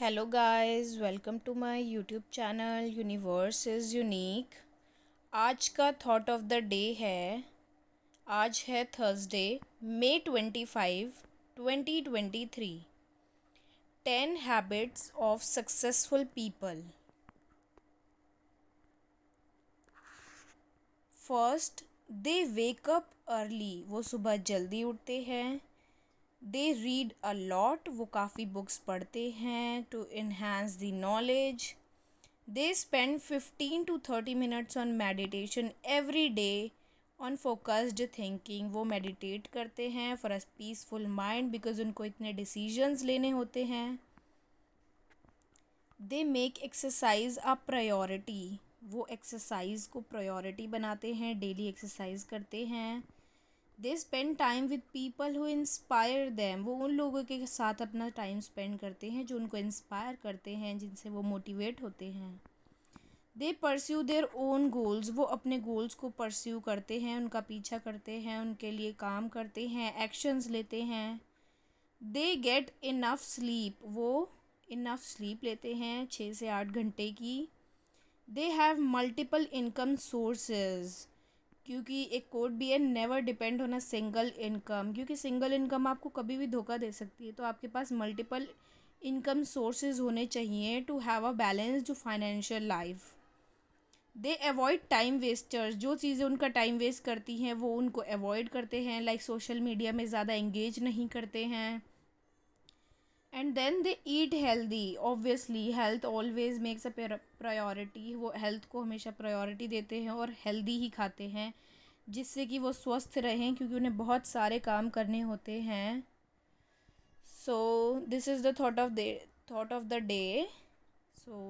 hello guys welcome to my YouTube channel universe is unique आज का thought of the day है आज है Thursday May twenty five twenty twenty three ten habits of successful people first they wake up early वो सुबह जल्दी उठते हैं दे रीड अ लॉट वो काफ़ी बुक्स पढ़ते हैं to enhance the knowledge they spend fifteen to thirty minutes on meditation every day on focused thinking वो मेडिटेट करते हैं for a peaceful mind because उनको इतने डिसीजंस लेने होते हैं they make exercise a priority वो एक्सरसाइज को प्रायोरिटी बनाते हैं डेली एक्सरसाइज करते हैं they spend time with people who inspire them वो उन लोगों के साथ अपना टाइम स्पेंड करते हैं जो उनको इंस्पायर करते हैं जिनसे वो मोटिवेट होते हैं they pursue their own goals वो अपने गोल्स को परस्यू करते हैं उनका पीछा करते हैं उनके लिए काम करते हैं एक्शंस लेते हैं दे गेट इनफ स्लीप वो इनफ स्लीप लेते हैं छः से आठ घंटे की they have multiple income sources क्योंकि एक कोट भी है never depend on a single income क्योंकि सिंगल इनकम आपको कभी भी धोखा दे सकती है तो आपके पास मल्टीपल इनकम सोर्सेज होने चाहिए टू हैव अ जो financial life they avoid time wasters जो चीज़ें उनका टाइम वेस्ट करती हैं वो उनको अवॉइड करते हैं लाइक सोशल मीडिया में ज़्यादा एंगेज नहीं करते हैं and then they eat healthy obviously health always makes a priority वो हेल्थ को हमेशा प्रायोरिटी देते हैं और हेल्दी ही खाते हैं जिससे कि वो स्वस्थ रहें क्योंकि उन्हें बहुत सारे काम करने होते हैं so this is the thought of the thought of the day so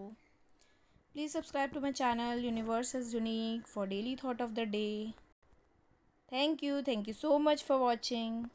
please subscribe to my channel universe is unique for daily thought of the day thank you thank you so much for watching